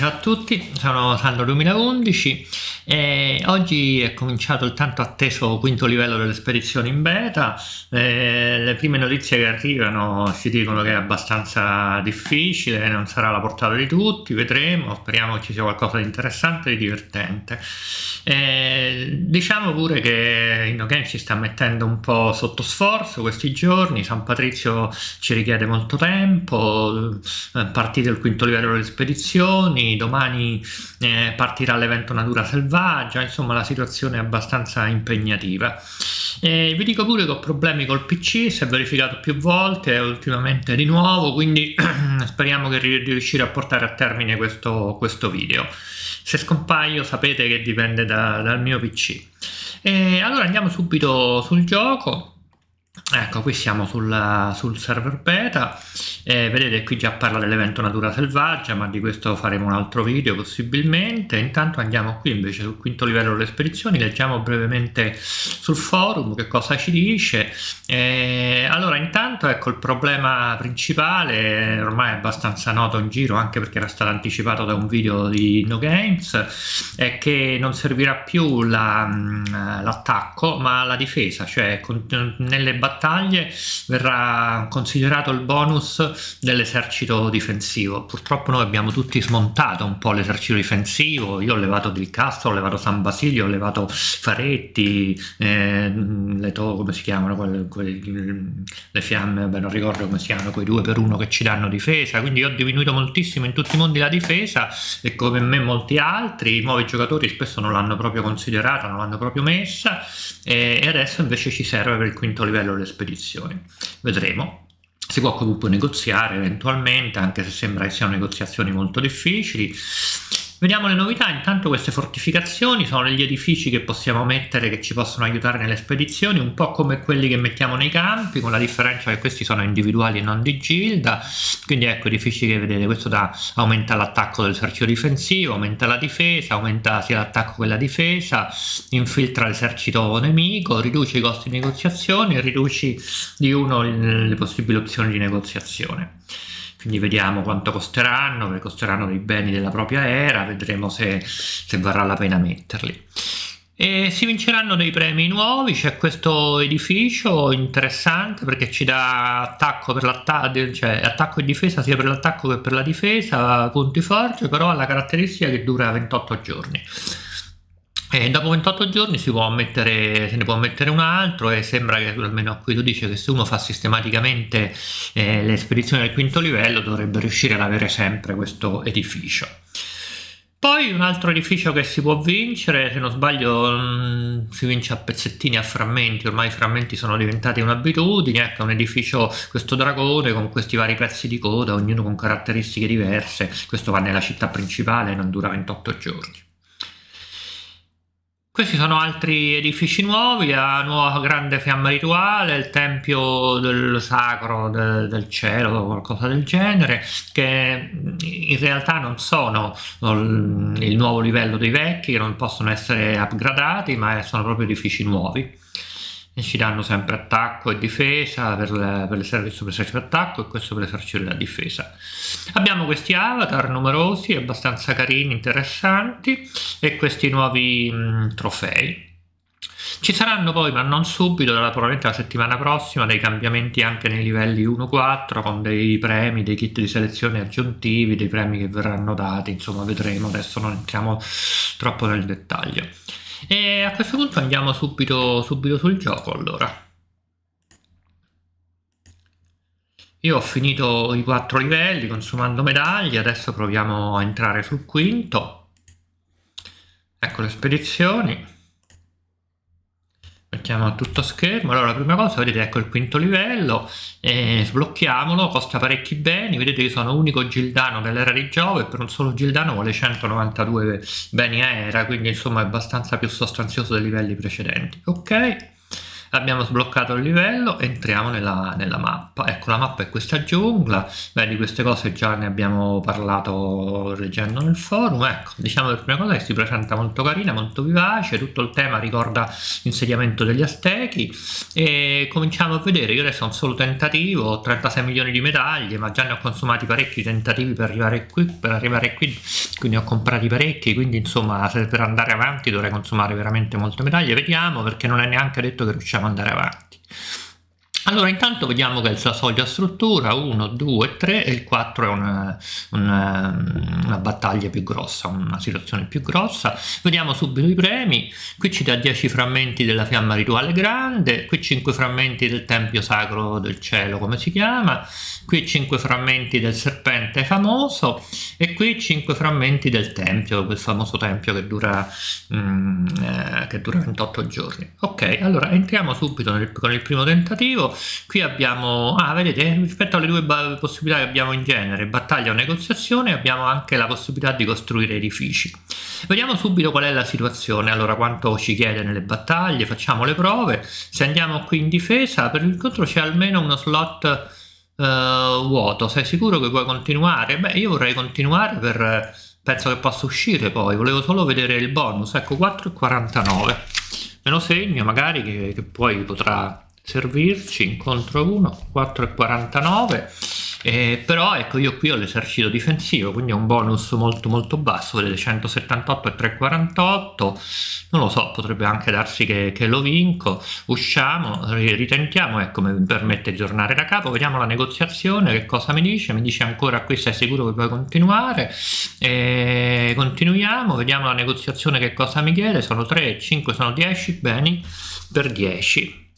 Ciao a tutti, sono Sandro 2011 e oggi è cominciato il tanto atteso quinto livello delle spedizioni in beta, eh, le prime notizie che arrivano ci dicono che è abbastanza difficile, non sarà la portata di tutti, vedremo, speriamo ci sia qualcosa di interessante e di divertente. Eh, diciamo pure che InnoGame si sta mettendo un po' sotto sforzo questi giorni, San Patrizio ci richiede molto tempo, È eh, partito il quinto livello delle spedizioni, domani eh, partirà l'evento Natura Selvaggia, già insomma la situazione è abbastanza impegnativa. E vi dico pure che ho problemi col PC, si è verificato più volte, ultimamente di nuovo, quindi speriamo che riuscire a portare a termine questo, questo video. Se scompaio sapete che dipende da, dal mio PC. E allora andiamo subito sul gioco. Ecco, qui siamo sulla, sul server beta eh, vedete qui già parla dell'evento natura selvaggia ma di questo faremo un altro video possibilmente intanto andiamo qui invece sul quinto livello delle spedizioni leggiamo brevemente sul forum che cosa ci dice eh, allora intanto ecco il problema principale eh, ormai è abbastanza noto in giro anche perché era stato anticipato da un video di No Games è che non servirà più mm, l'attacco ma la difesa cioè con, nelle battaglie verrà considerato il bonus dell'esercito difensivo. Purtroppo noi abbiamo tutti smontato un po' l'esercito difensivo, io ho levato Del Castro, ho levato San Basilio, ho levato Faretti, eh, le to- come si chiamano, quelle, quelle, le fiamme, beh, non ricordo come si chiamano, quei due per uno che ci danno difesa, quindi ho diminuito moltissimo in tutti i mondi la difesa e come me molti altri, i nuovi giocatori spesso non l'hanno proprio considerata, non l'hanno proprio messa e adesso invece ci serve per il quinto livello le spedizioni. Vedremo, si può comunque negoziare eventualmente, anche se sembra che siano negoziazioni molto difficili. Vediamo le novità, intanto queste fortificazioni sono degli edifici che possiamo mettere che ci possono aiutare nelle spedizioni, un po' come quelli che mettiamo nei campi, con la differenza che questi sono individuali e non di gilda, quindi ecco edifici che vedete, questo da, aumenta l'attacco dell'esercito difensivo, aumenta la difesa, aumenta sia l'attacco che la difesa, infiltra l'esercito nemico, riduce i costi di negoziazione, e riduce di uno le possibili opzioni di negoziazione quindi vediamo quanto costeranno, perché costeranno dei beni della propria era, vedremo se, se varrà la pena metterli. E si vinceranno dei premi nuovi, c'è questo edificio interessante perché ci dà attacco, cioè attacco, e difesa sia per l'attacco che per la difesa, punti forti, però ha la caratteristica che dura 28 giorni. E dopo 28 giorni si può ammettere, se ne può mettere un altro e sembra che almeno qui tu dice che se uno fa sistematicamente eh, le spedizioni al quinto livello dovrebbe riuscire ad avere sempre questo edificio. Poi un altro edificio che si può vincere, se non sbaglio mm, si vince a pezzettini, a frammenti, ormai i frammenti sono diventati un'abitudine, ecco un edificio, questo dragone con questi vari pezzi di coda, ognuno con caratteristiche diverse, questo va nella città principale e non dura 28 giorni. Questi sono altri edifici nuovi, la nuova grande fiamma rituale, il tempio del sacro de, del cielo o qualcosa del genere, che in realtà non sono il nuovo livello dei vecchi, non possono essere upgradati, ma sono proprio edifici nuovi e ci danno sempre attacco e difesa per, la, per l'esercito per l'esercito attacco e questo per l'esercito della difesa abbiamo questi avatar numerosi abbastanza carini interessanti e questi nuovi mh, mm, trofei ci saranno poi, ma non subito, probabilmente la settimana prossima, dei cambiamenti anche nei livelli 1-4 con dei premi, dei kit di selezione aggiuntivi, dei premi che verranno dati, insomma vedremo, adesso non entriamo troppo nel dettaglio. E a questo punto andiamo subito, subito sul gioco allora. Io ho finito i quattro livelli consumando medaglie, adesso proviamo a entrare sul quinto. Ecco le spedizioni mettiamo tutto schermo allora la prima cosa vedete ecco il quinto livello eh, sblocchiamolo costa parecchi beni vedete io sono unico gildano dell'era di Giove per un solo gildano vuole 192 beni a era quindi insomma è abbastanza più sostanzioso dei livelli precedenti ok Abbiamo sbloccato il livello, entriamo nella, nella mappa. Ecco, la mappa è questa giungla, beh, di queste cose già ne abbiamo parlato leggendo nel forum. Ecco, diciamo la prima cosa che si presenta molto carina, molto vivace, tutto il tema ricorda l'insediamento degli Aztechi e cominciamo a vedere, io adesso ho un solo tentativo, ho 36 milioni di medaglie, ma già ne ho consumati parecchi tentativi per arrivare qui, per arrivare qui, quindi ho comprati parecchi, quindi insomma per andare avanti dovrei consumare veramente molte medaglie, vediamo perché non è neanche detto che riusciamo facciamo andare avanti. Allora intanto vediamo che la soglia struttura 1, 2, 3 e il 4 è una, una, una, battaglia più grossa, una situazione più grossa. Vediamo subito i premi, qui ci dà 10 frammenti della fiamma rituale grande, qui 5 frammenti del tempio sacro del cielo come si chiama, qui 5 frammenti del serpente famoso e qui 5 frammenti del tempio, quel famoso tempio che dura, mm, eh, che dura 28 giorni. Ok, allora entriamo subito nel, con il primo tentativo. Qui abbiamo, ah, vedete, rispetto alle due ba- possibilità che abbiamo in genere, battaglia o negoziazione, abbiamo anche la possibilità di costruire edifici. Vediamo subito qual è la situazione, allora quanto ci chiede nelle battaglie, facciamo le prove. Se andiamo qui in difesa, per l'incontro c'è almeno uno slot eh, vuoto, sei sicuro che vuoi continuare? Beh, io vorrei continuare per... Penso che possa uscire poi, volevo solo vedere il bonus, ecco 4,49 me lo segno magari che, che poi potrà servirci incontro 1 4 e 49 eh, però ecco io qui ho l'esercito difensivo quindi è un bonus molto molto basso vedete 178 e 348 non lo so potrebbe anche darsi che, che lo vinco usciamo ritentiamo ecco mi permette di tornare da capo vediamo la negoziazione che cosa mi dice mi dice ancora qui sei sicuro che puoi continuare eh, continuiamo vediamo la negoziazione che cosa mi chiede sono 3 5 sono 10 beni per 10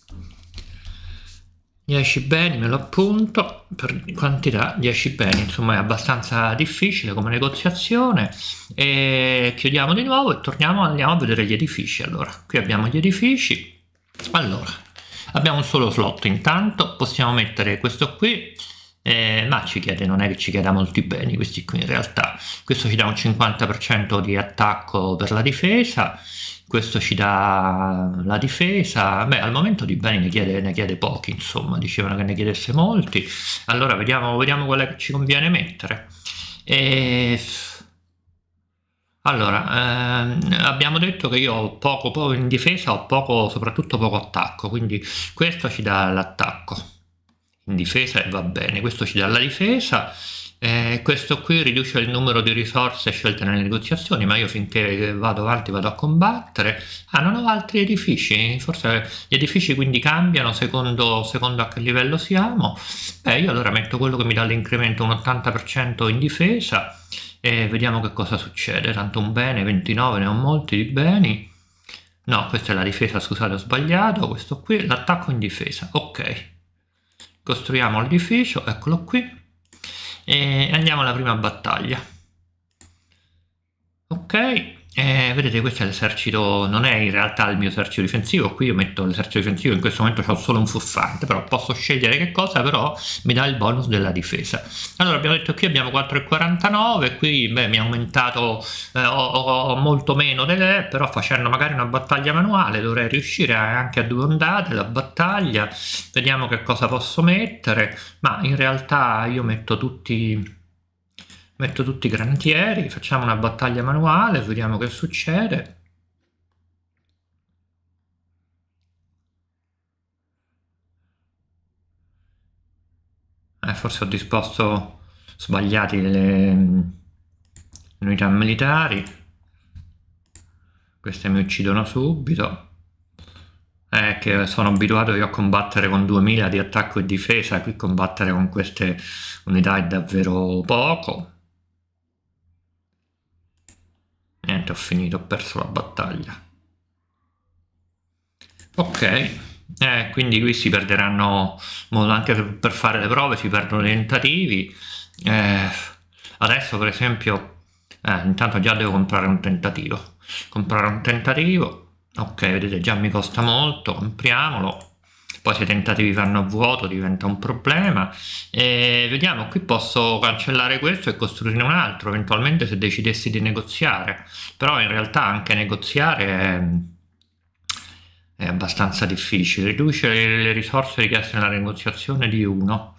10 beni, me lo appunto, per quantità 10 beni, insomma è abbastanza difficile come negoziazione e chiudiamo di nuovo e torniamo, andiamo a vedere gli edifici allora, qui abbiamo gli edifici, allora abbiamo un solo slot intanto, possiamo mettere questo qui, eh, ma ci chiede, non è che ci chieda molti beni questi qui in realtà, questo ci dà un 50% di attacco per la difesa, questo ci dà la difesa. Beh, al momento Di Beni ne chiede, ne chiede pochi, insomma, dicevano che ne chiedesse molti. Allora vediamo, vediamo quale ci conviene mettere. E... Allora, ehm, abbiamo detto che io ho poco, poco in difesa, ho poco, soprattutto poco attacco, quindi questo ci dà l'attacco in difesa va bene, questo ci dà la difesa eh, questo qui riduce il numero di risorse scelte nelle negoziazioni, ma io finché vado avanti vado a combattere. Ah, non ho altri edifici, forse gli edifici quindi cambiano secondo, secondo a che livello siamo. Beh, io allora metto quello che mi dà l'incremento un 80% in difesa e vediamo che cosa succede. Tanto un bene, 29, ne ho molti di beni. No, questa è la difesa, scusate, ho sbagliato. Questo qui, l'attacco in difesa. Ok, costruiamo l'edificio, eccolo qui e andiamo alla prima battaglia. Ok, eh, vedete, questo è l'esercito, non è in realtà il mio esercito difensivo, qui io metto l'esercito difensivo, in questo momento ho solo un fuffante, però posso scegliere che cosa, però mi dà il bonus della difesa. Allora abbiamo detto qui abbiamo 4,49, qui beh, mi ha aumentato, eh, ho, ho, molto meno delle, però facendo magari una battaglia manuale dovrei riuscire anche a due ondate la battaglia, vediamo che cosa posso mettere, ma in realtà io metto tutti metto tutti i granatieri, facciamo una battaglia manuale, vediamo che succede. Eh, forse ho disposto sbagliati le, unità militari. Queste mi uccidono subito. È che sono abituato io a combattere con 2000 di attacco e difesa, qui combattere con queste unità è davvero poco. Niente, ho finito, ho perso la battaglia. Ok, eh, quindi qui si perderanno, anche per fare le prove, si perdono i tentativi. Eh, adesso per esempio, eh, intanto già devo comprare un tentativo. Comprare un tentativo, ok, vedete già mi costa molto, compriamolo poi se i tentativi vanno a vuoto diventa un problema e vediamo qui posso cancellare questo e costruire un altro eventualmente se decidessi di negoziare però in realtà anche negoziare è, è abbastanza difficile riduce le risorse richieste nella negoziazione di 1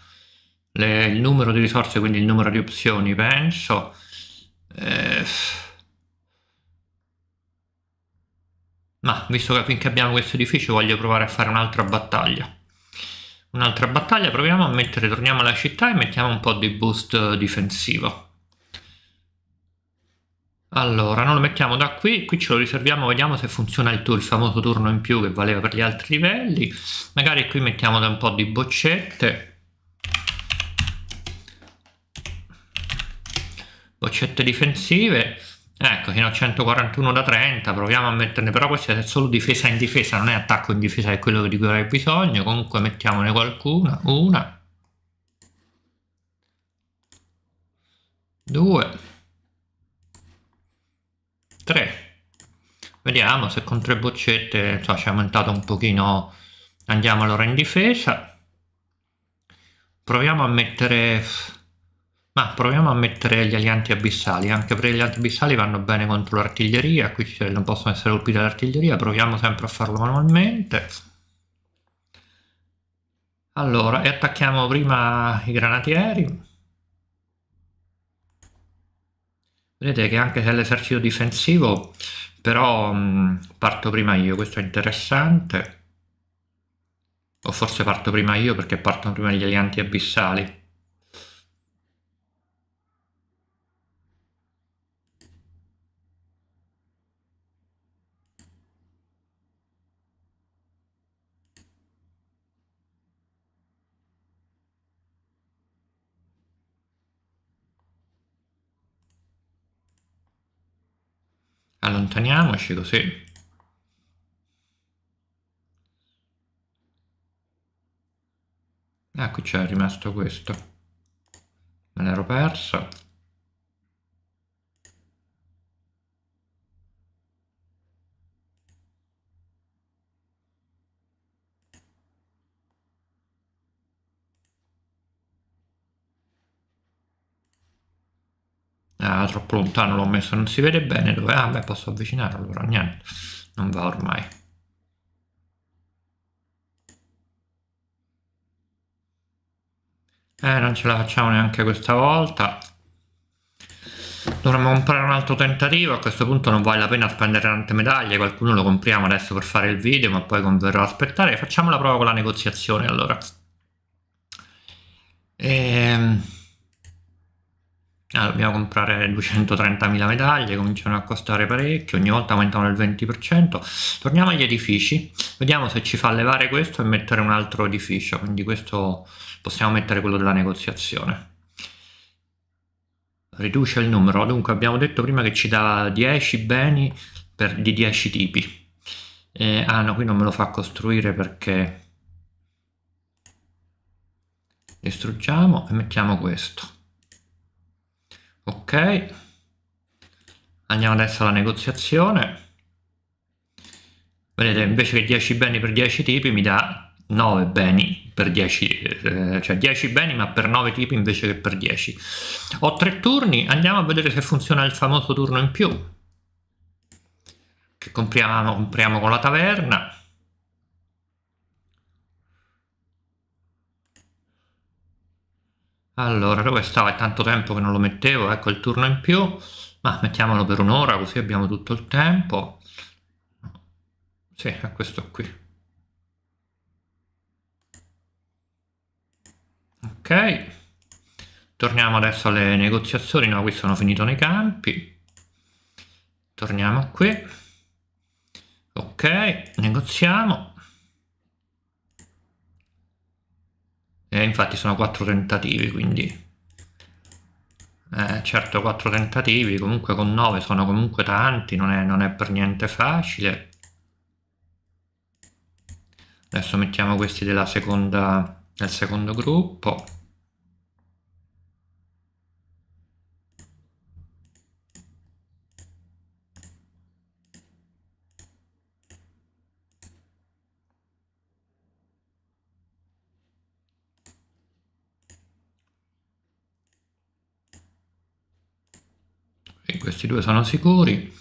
il numero di risorse quindi il numero di opzioni penso eh, ma visto che finché abbiamo questo edificio voglio provare a fare un'altra battaglia un'altra battaglia proviamo a mettere torniamo alla città e mettiamo un po' di boost difensivo allora non lo mettiamo da qui qui ce lo riserviamo vediamo se funziona il, il famoso turno in più che valeva per gli altri livelli magari qui mettiamo da un po' di boccette boccette difensive Ecco, fino a 141 da 30, proviamo a metterne, però questa è solo difesa in difesa, non è attacco in difesa, è quello di cui hai bisogno, comunque mettiamone qualcuna, una, due, tre, vediamo se con tre boccette so, ci è aumentato un pochino, andiamo allora in difesa, proviamo a mettere ma proviamo a mettere gli alianti abissali, anche perché gli alianti abissali vanno bene contro l'artiglieria, qui non possono essere colpiti dall'artiglieria, proviamo sempre a farlo manualmente. Allora, e attacchiamo prima i granatieri. Vedete che anche se è l'esercito difensivo, però mh, parto prima io, questo è interessante. O forse parto prima io perché partono prima gli alianti abissali. nascita, sì. Ecco c'è rimasto questo. Me l'ero perso. ah, troppo lontano l'ho messo, non si vede bene, dove, ah beh posso avvicinare allora, niente, non va ormai. Eh, non ce la facciamo neanche questa volta. Dovremmo comprare un altro tentativo, a questo punto non vale la pena spendere tante medaglie, qualcuno lo compriamo adesso per fare il video, ma poi converrà a aspettare. Facciamo la prova con la negoziazione allora. Ehm... Ah, dobbiamo comprare 230.000 medaglie, cominciano a costare parecchio, ogni volta aumentano del 20%. Torniamo agli edifici, vediamo se ci fa levare questo e mettere un altro edificio, quindi questo possiamo mettere quello della negoziazione. Riduce il numero, dunque abbiamo detto prima che ci dava 10 beni per, di 10 tipi. Eh, ah no, qui non me lo fa costruire perché... Distruggiamo e mettiamo questo ok andiamo adesso alla negoziazione vedete invece che 10 beni per 10 tipi mi dà 9 beni per 10 eh, cioè 10 beni ma per 9 tipi invece che per 10 ho 3 turni andiamo a vedere se funziona il famoso turno in più che compriamo, compriamo con la taverna Allora, dove stava? È tanto tempo che non lo mettevo, ecco il turno in più, ma mettiamolo per un'ora così abbiamo tutto il tempo. Sì, è questo qui. Ok, torniamo adesso alle negoziazioni, no, qui sono finito nei campi. Torniamo qui. Ok, negoziamo. eh, infatti sono quattro tentativi quindi eh, certo quattro tentativi comunque con 9 sono comunque tanti non è, non è per niente facile adesso mettiamo questi della seconda, del secondo gruppo questi due sono sicuri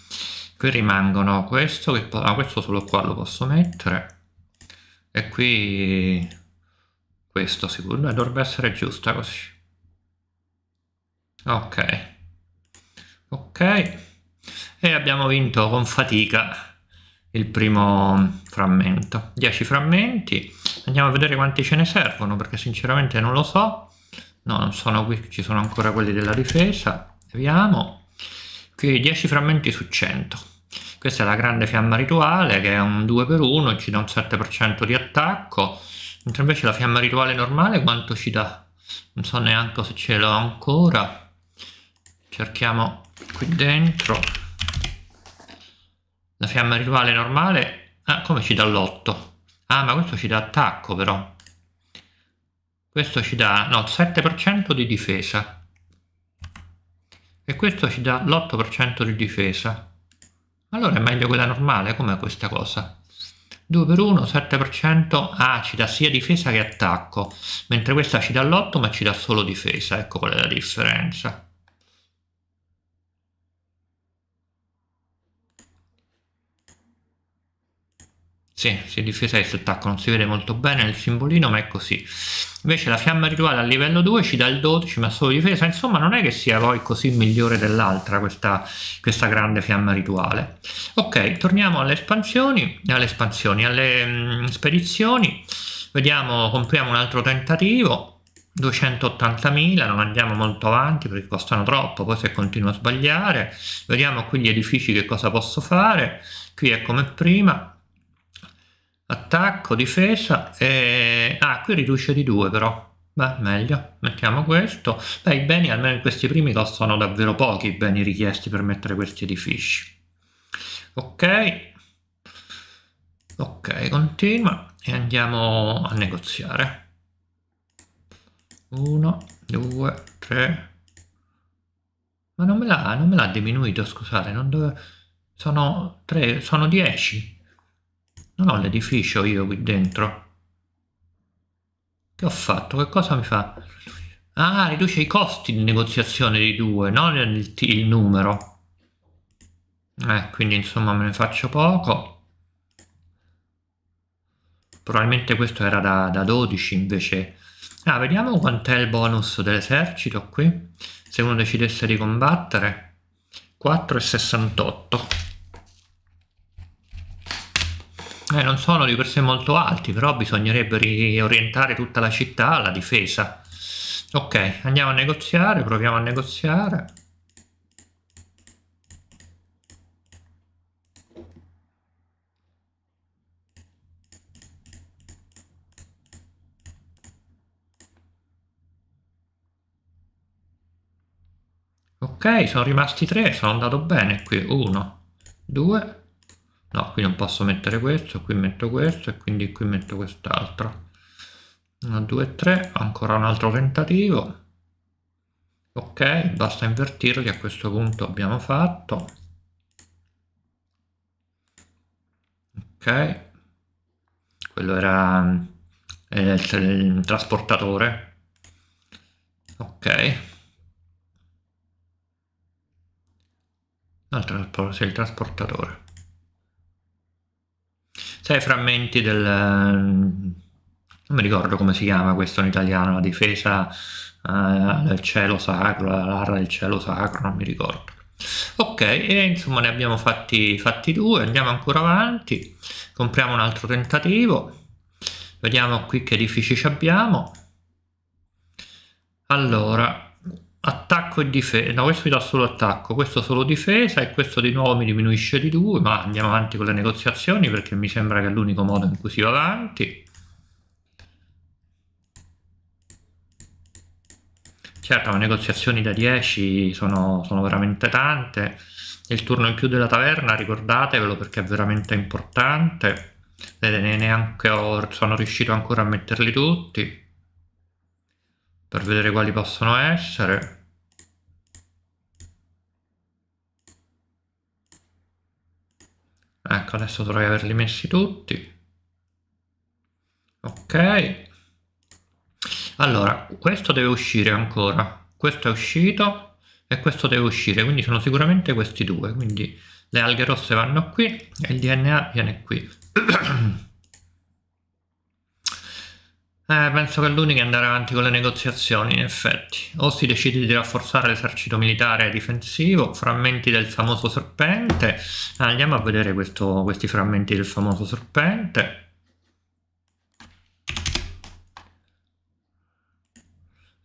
qui rimangono questo che ah, questo solo qua lo posso mettere e qui questo sicuro dovrebbe essere giusta così ok ok e abbiamo vinto con fatica il primo frammento 10 frammenti andiamo a vedere quanti ce ne servono perché sinceramente non lo so no non sono qui ci sono ancora quelli della difesa vediamo qui 10 frammenti su 100 questa è la grande fiamma rituale che è un 2x1 ci dà un 7% di attacco mentre invece la fiamma rituale normale quanto ci dà? non so neanche se ce l'ho ancora cerchiamo qui dentro la fiamma rituale normale ah come ci dà l'8? ah ma questo ci dà attacco però questo ci dà no 7% di difesa e questo ci dà l'8% di difesa. Allora è meglio quella normale, com'è questa cosa? 2 per 1, 7% ah, ci dà sia difesa che attacco, mentre questa ci dà l'8 ma ci dà solo difesa, ecco qual è la differenza. Sì, si è difesa di sul tacco, non si vede molto bene nel simbolino, ma è così. Invece la fiamma rituale a livello 2 ci dà il 12, ma solo difesa, insomma non è che sia poi così migliore dell'altra questa, questa, grande fiamma rituale. Ok, torniamo alle espansioni, alle, espansioni, alle mh, mm, spedizioni, vediamo, compriamo un altro tentativo, 280.000, non andiamo molto avanti perché costano troppo, poi se continuo a sbagliare, vediamo qui gli edifici che cosa posso fare, qui è come prima, attacco, difesa e... ah qui riduce di 2 però beh meglio, mettiamo questo beh i beni almeno in questi primi costano davvero pochi i beni richiesti per mettere questi edifici ok ok continua e andiamo a negoziare 1, 2, 3 ma non me l'ha diminuito scusate non dove... sono 3, sono 10 non ho l'edificio io qui dentro. Che ho fatto? Che cosa mi fa? Ah, riduce i costi di negoziazione di due, non il, il numero. Eh, quindi insomma me ne faccio poco. Probabilmente questo era da, da 12 invece. Ah, vediamo quant'è il bonus dell'esercito qui. Se uno decidesse di combattere. 4,68. Eh, non sono di per sé molto alti, però bisognerebbe riorientare tutta la città alla difesa. Ok, andiamo a negoziare, proviamo a negoziare. Ok, sono rimasti tre, sono andato bene qui. Uno, due, no qui non posso mettere questo qui metto questo e quindi qui metto quest'altro 1 2 3 ancora un altro tentativo ok basta invertirli a questo punto abbiamo fatto ok quello era eh, il, il trasportatore ok Altro, il trasportatore sei frammenti del... Ehm, non mi ricordo come si chiama questo in italiano, la difesa eh, del cielo sacro, la larra del cielo sacro, non mi ricordo. Ok, e insomma ne abbiamo fatti, fatti due, andiamo ancora avanti, compriamo un altro tentativo, vediamo qui che edifici abbiamo. Allora, attacco e difesa no questo mi dà solo attacco questo solo difesa e questo di nuovo mi diminuisce di due, ma andiamo avanti con le negoziazioni perché mi sembra che è l'unico modo in cui si va avanti certo le negoziazioni da 10 sono, sono veramente tante il turno in più della taverna ricordatevelo perché è veramente importante Vedete, neanche ho, sono riuscito ancora a metterli tutti per vedere quali possono essere. Ecco, adesso dovrei averli messi tutti. Ok. Allora, questo deve uscire ancora. Questo è uscito e questo deve uscire, quindi sono sicuramente questi due. Quindi le alghe rosse vanno qui e il DNA viene qui. Eh, penso che l'unica è andare avanti con le negoziazioni, in effetti. O si decide di rafforzare l'esercito militare difensivo, frammenti del famoso serpente. Ah, andiamo a vedere questo, questi frammenti del famoso serpente.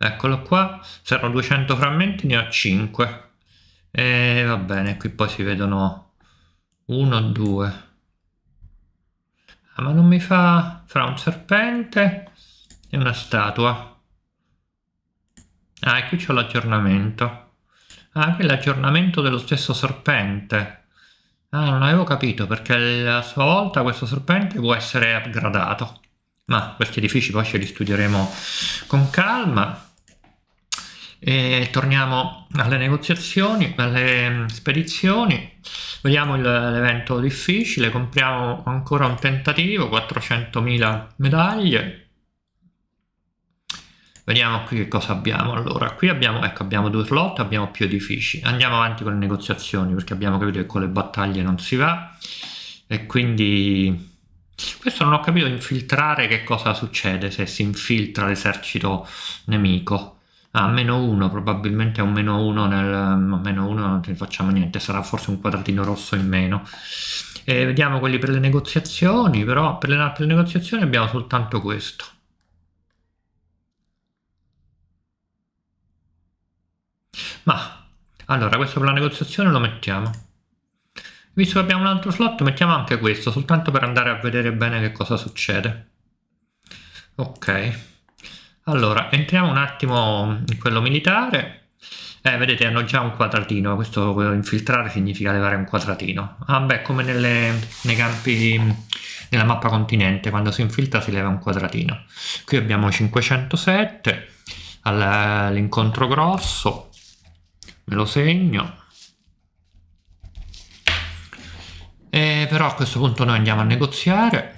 Eccolo qua, saranno 200 frammenti, ne ho 5. E eh, va bene, qui poi si vedono 1, 2, Ah, ma non mi fa... fra un serpente e una statua. Ah, e qui c'è l'aggiornamento. Ah, qui l'aggiornamento dello stesso serpente. Ah, non avevo capito, perché a sua volta questo serpente può essere upgradato. Ma questi edifici poi ce li studieremo con calma. E torniamo alle negoziazioni, alle mm, spedizioni. Vediamo l'evento difficile, compriamo ancora un tentativo, 400.000 medaglie. Vediamo qui che cosa abbiamo. Allora, qui abbiamo, ecco, abbiamo due slot, abbiamo più edifici. Andiamo avanti con le negoziazioni perché abbiamo capito che con le battaglie non si va. E quindi... Questo non ho capito infiltrare che cosa succede se si infiltra l'esercito nemico Ah, meno 1, probabilmente è un meno 1 nel... Ma meno 1 non ci facciamo niente, sarà forse un quadratino rosso in meno. E vediamo quelli per le negoziazioni, però per le, per le negoziazioni abbiamo soltanto questo. Ma, allora, questo per la negoziazione lo mettiamo. Visto che abbiamo un altro slot, mettiamo anche questo, soltanto per andare a vedere bene che cosa succede. Ok. Allora, entriamo un attimo in quello militare. Eh, vedete, hanno già un quadratino, questo infiltrare significa levare un quadratino. Ah beh, come nelle, nei campi, nella mappa continente, quando si infiltra si leva un quadratino. Qui abbiamo 507, all'incontro grosso, me lo segno. E eh, però a questo punto noi andiamo a negoziare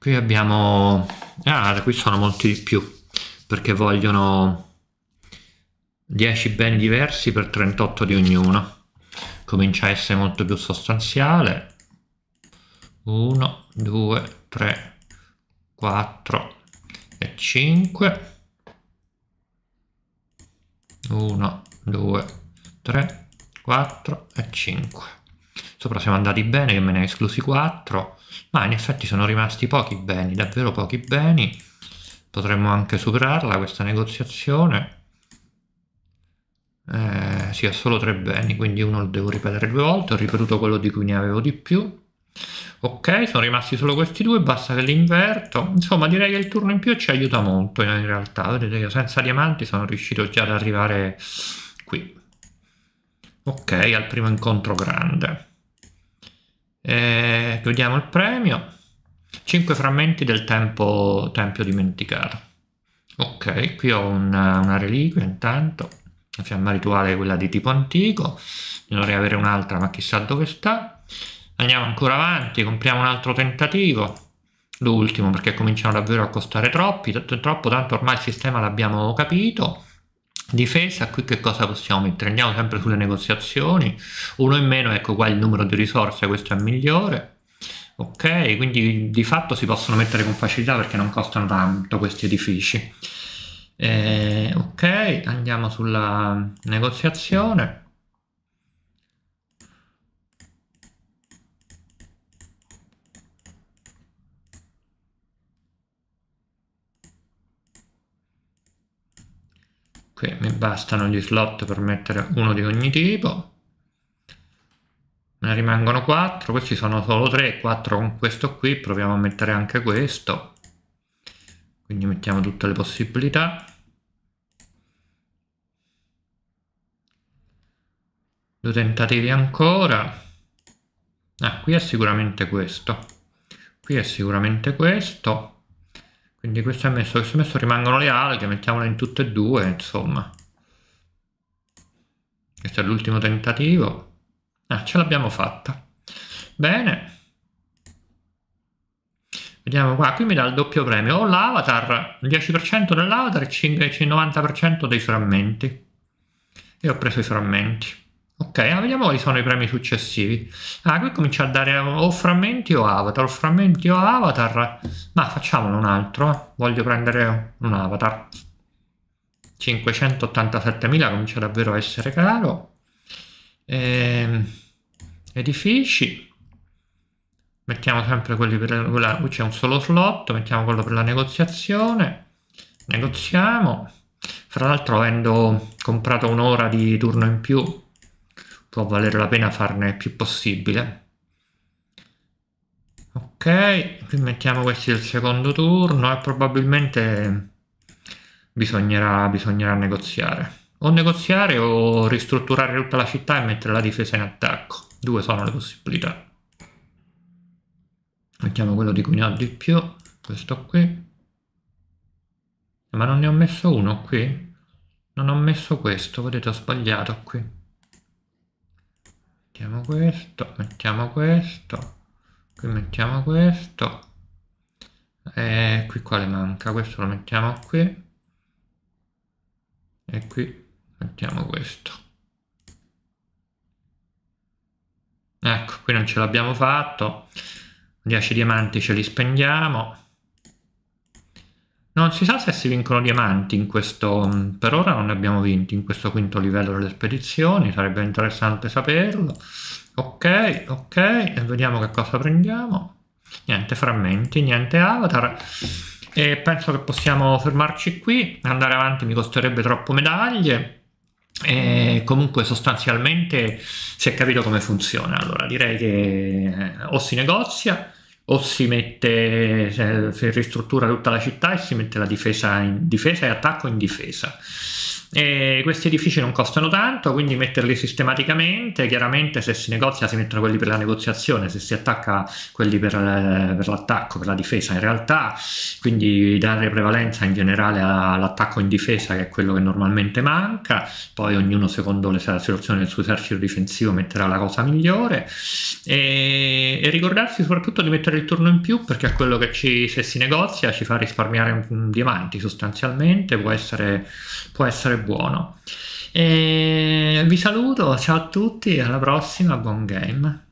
Qui abbiamo... Ah, qui sono molti di più, perché vogliono 10 beni diversi per 38 di ognuno. Comincia a essere molto più sostanziale. 1, 2, 3, 4 e 5. 1, 2, 3, 4 e 5. Sopra siamo andati bene che me ne ha esclusi 4 ma in effetti sono rimasti pochi beni, davvero pochi beni, potremmo anche superarla questa negoziazione, eh, sì, ho solo tre beni, quindi uno lo devo ripetere due volte, ho ripetuto quello di cui ne avevo di più, ok, sono rimasti solo questi due, basta che li inverto, insomma direi che il turno in più ci aiuta molto in realtà, vedete che senza diamanti sono riuscito già ad arrivare qui, ok, al primo incontro grande. E eh, chiudiamo il premio. 5 frammenti del tempo, tempio dimenticato. Ok, qui ho una, una reliquia intanto, la fiamma rituale è quella di tipo antico, ne dovrei avere un'altra ma chissà dove sta. Andiamo ancora avanti, compriamo un altro tentativo, l'ultimo perché cominciano davvero a costare troppi, troppo tanto ormai il sistema l'abbiamo capito. Difesa, qui che cosa possiamo mettere? Andiamo sempre sulle negoziazioni, uno in meno, ecco qua il numero di risorse, questo è migliore. Ok, quindi di fatto si possono mettere con facilità perché non costano tanto questi edifici. Eh, ok, andiamo sulla negoziazione. qui mi bastano gli slot per mettere uno di ogni tipo ne rimangono 4 questi sono solo 3 4 con questo qui proviamo a mettere anche questo quindi mettiamo tutte le possibilità due tentativi ancora ah qui è sicuramente questo qui è sicuramente questo quindi questo è messo, questo è messo rimangono le alghe, mettiamole in tutte e due, insomma. Questo è l'ultimo tentativo. Ah, ce l'abbiamo fatta. Bene. Vediamo qua, qui mi dà il doppio premio. Ho l'avatar, 10% dell'avatar e il 90% dei frammenti. E ho preso i frammenti. Ok, allora vediamo quali sono i premi successivi. Ah, qui comincia a dare o frammenti o avatar, o frammenti o avatar. Ma facciamone un altro, eh. voglio prendere un avatar. 587.000 comincia davvero a essere caro. E... Ehm, edifici. Mettiamo sempre quelli per la... Qui c'è un solo slot, mettiamo quello per la negoziazione. Negoziamo. Fra l'altro avendo comprato un'ora di turno in più può valere la pena farne il più possibile ok qui mettiamo questi del secondo turno e probabilmente bisognerà, bisognerà negoziare o negoziare o ristrutturare tutta la città e mettere la difesa in attacco due sono le possibilità mettiamo quello di cui ne ho di più questo qui ma non ne ho messo uno qui non ho messo questo vedete ho sbagliato qui mettiamo questo mettiamo questo qui mettiamo questo e qui quale manca questo lo mettiamo qui e qui mettiamo questo ecco qui non ce l'abbiamo fatto 10 diamanti ce li spendiamo non si sa se si vincono diamanti in questo, mm, per ora non ne abbiamo vinti in questo quinto livello delle spedizioni, sarebbe interessante saperlo. Ok, ok, e vediamo che cosa prendiamo. Niente frammenti, niente avatar. E penso che possiamo fermarci qui, andare avanti mi costerebbe troppo medaglie. E comunque sostanzialmente si è capito come funziona, allora direi che eh, o si negozia o si mette, si ristruttura tutta la città e si mette la difesa in difesa e attacco in difesa. E questi edifici non costano tanto, quindi metterli sistematicamente, chiaramente se si negozia si mettono quelli per la negoziazione, se si attacca quelli per, eh, per l'attacco, per la difesa in realtà, quindi dare prevalenza in generale all'attacco in difesa che è quello che normalmente manca, poi ognuno secondo la situazione del suo esercito difensivo metterà la cosa migliore e, e ricordarsi soprattutto di mettere il turno in più perché è quello che ci, se si negozia ci fa risparmiare diamanti sostanzialmente, può essere, può essere buono. E eh, vi saluto, ciao a tutti, alla prossima, buon game.